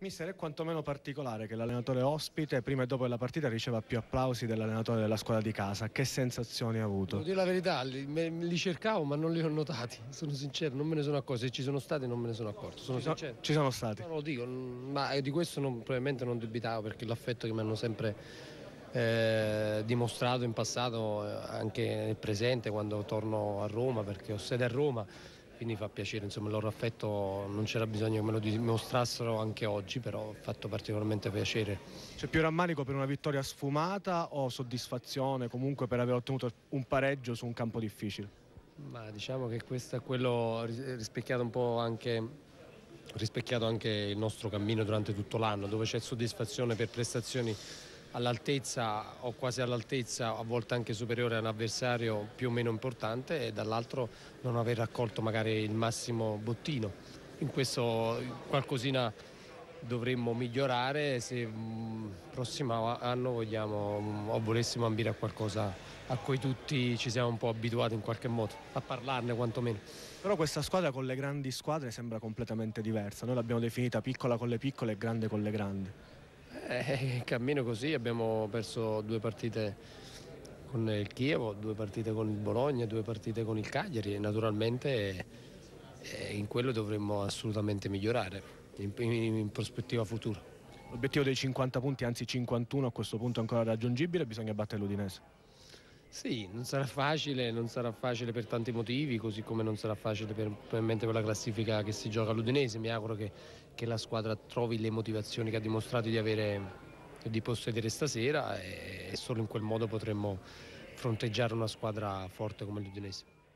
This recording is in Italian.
Mister, è quantomeno particolare che l'allenatore ospite, prima e dopo la partita, riceva più applausi dell'allenatore della squadra di casa. Che sensazioni ha avuto? Devo dire la verità, li, me, li, cercavo ma non li ho notati, sono sincero, non me ne sono accorto. Se ci sono stati non me ne sono accorto, sono ci, sincero. No, ci sono stati? Non lo dico, ma eh, di questo non, probabilmente non dubitavo perché l'affetto che mi hanno sempre eh, dimostrato in passato, eh, anche nel presente, quando torno a Roma, perché ho sede a Roma, quindi fa piacere, insomma il loro affetto non c'era bisogno che me lo dimostrassero anche oggi, però ha fatto particolarmente piacere. C'è più rammarico per una vittoria sfumata o soddisfazione comunque per aver ottenuto un pareggio su un campo difficile? Ma diciamo che questo è quello rispecchiato un po' anche rispecchiato anche il nostro cammino durante tutto l'anno, dove c'è soddisfazione per prestazioni all'altezza o quasi all'altezza, a volte anche superiore a un avversario più o meno importante e dall'altro non aver raccolto magari il massimo bottino. In questo qualcosina dovremmo migliorare se il prossimo anno vogliamo o volessimo ambire a qualcosa a cui tutti ci siamo un po' abituati in qualche modo, a parlarne quantomeno. Però questa squadra con le grandi squadre sembra completamente diversa, noi l'abbiamo definita piccola con le piccole e grande con le grandi. Eh, cammino così, abbiamo perso due partite con il Chievo, due partite con il Bologna, due partite con il Cagliari e naturalmente eh, in quello dovremmo assolutamente migliorare in, in, in prospettiva futura. L'obiettivo dei 50 punti, anzi 51 a questo punto è ancora raggiungibile, bisogna battere l'Udinese. Sì, non sarà facile, non sarà facile per tanti motivi, così come non sarà facile per, probabilmente per la classifica che si gioca all'Udinese. Mi auguro che, che, la squadra trovi le motivazioni che ha dimostrato di, avere, di possedere stasera e, e solo in quel modo potremmo fronteggiare una squadra forte come l'Udinese.